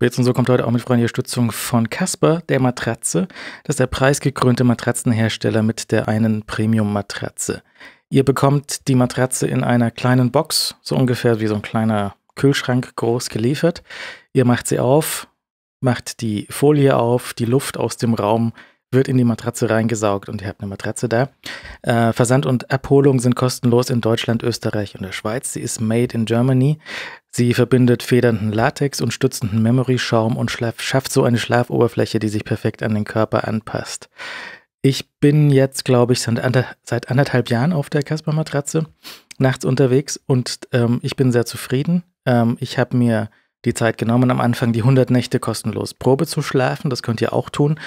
Pilz und so kommt heute auch mit freundlicher Stützung von Casper, der Matratze. Das ist der preisgekrönte Matratzenhersteller mit der einen Premium-Matratze. Ihr bekommt die Matratze in einer kleinen Box, so ungefähr wie so ein kleiner Kühlschrank groß geliefert. Ihr macht sie auf, macht die Folie auf, die Luft aus dem Raum wird in die Matratze reingesaugt und ihr habt eine Matratze da. Äh, Versand und Abholung sind kostenlos in Deutschland, Österreich und der Schweiz. Sie ist made in Germany. Sie verbindet federnden Latex und stützenden Memory-Schaum und schafft so eine Schlafoberfläche, die sich perfekt an den Körper anpasst. Ich bin jetzt, glaube ich, seit, anderthalb Jahren auf der Casper-Matratze nachts unterwegs und ähm, ich bin sehr zufrieden. Ähm, ich habe mir die Zeit genommen, am Anfang die 100 Nächte kostenlos Probe zu schlafen. Das könnt ihr auch tun. Und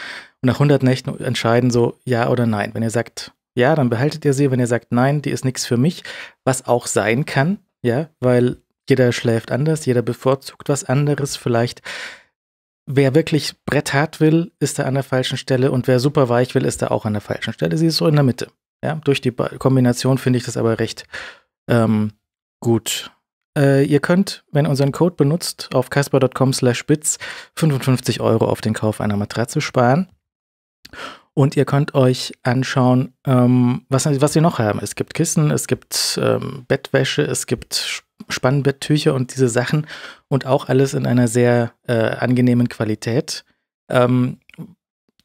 nach 100 Nächten entscheiden so ja oder nein. Wenn ihr sagt ja, dann behaltet ihr sie. Wenn ihr sagt nein, die ist nichts für mich, was auch sein kann, ja, weil jeder schläft anders, jeder bevorzugt was anderes vielleicht. Wer wirklich bretthart will, ist da an der falschen Stelle und wer super weich will, ist da auch an der falschen Stelle. Sie ist so in der Mitte. Ja, durch die Kombination finde ich das aber recht ähm, gut äh, ihr könnt, wenn ihr unseren Code benutzt, auf casper.com slash bits 55 Euro auf den Kauf einer Matratze sparen. Und ihr könnt euch anschauen, ähm, was, was wir noch haben. Es gibt Kissen, es gibt ähm, Bettwäsche, es gibt Spannbetttücher und diese Sachen und auch alles in einer sehr äh, angenehmen Qualität. Ähm,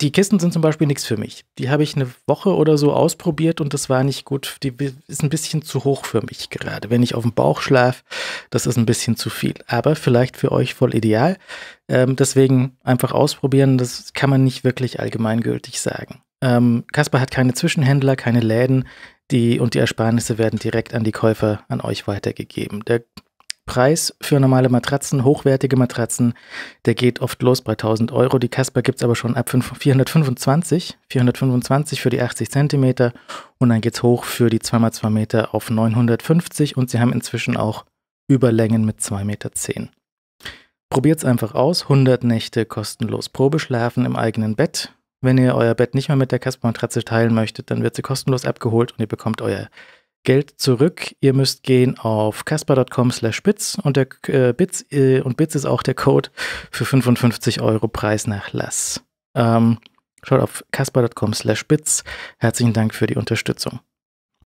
die Kisten sind zum Beispiel nichts für mich. Die habe ich eine Woche oder so ausprobiert und das war nicht gut. Die ist ein bisschen zu hoch für mich gerade. Wenn ich auf dem Bauch schlafe, das ist ein bisschen zu viel. Aber vielleicht für euch voll ideal. Ähm, deswegen einfach ausprobieren, das kann man nicht wirklich allgemeingültig sagen. Ähm, Kasper hat keine Zwischenhändler, keine Läden. Die und die Ersparnisse werden direkt an die Käufer, an euch weitergegeben. Der Preis für normale Matratzen, hochwertige Matratzen, der geht oft los bei 1000 Euro. Die Casper gibt es aber schon ab 425, 425 für die 80 cm und dann geht es hoch für die 2x2 Meter auf 950 und sie haben inzwischen auch Überlängen mit 2,10 Meter. es einfach aus. 100 Nächte kostenlos Probeschlafen im eigenen Bett. Wenn ihr euer Bett nicht mehr mit der Casper-Matratze teilen möchtet, dann wird sie kostenlos abgeholt und ihr bekommt euer Geld zurück. Ihr müsst gehen auf casper.com slash bits und der äh, bits, äh, und bits ist auch der Code für 55 Euro Preisnachlass. Ähm, schaut auf casper.com slash bits. Herzlichen Dank für die Unterstützung.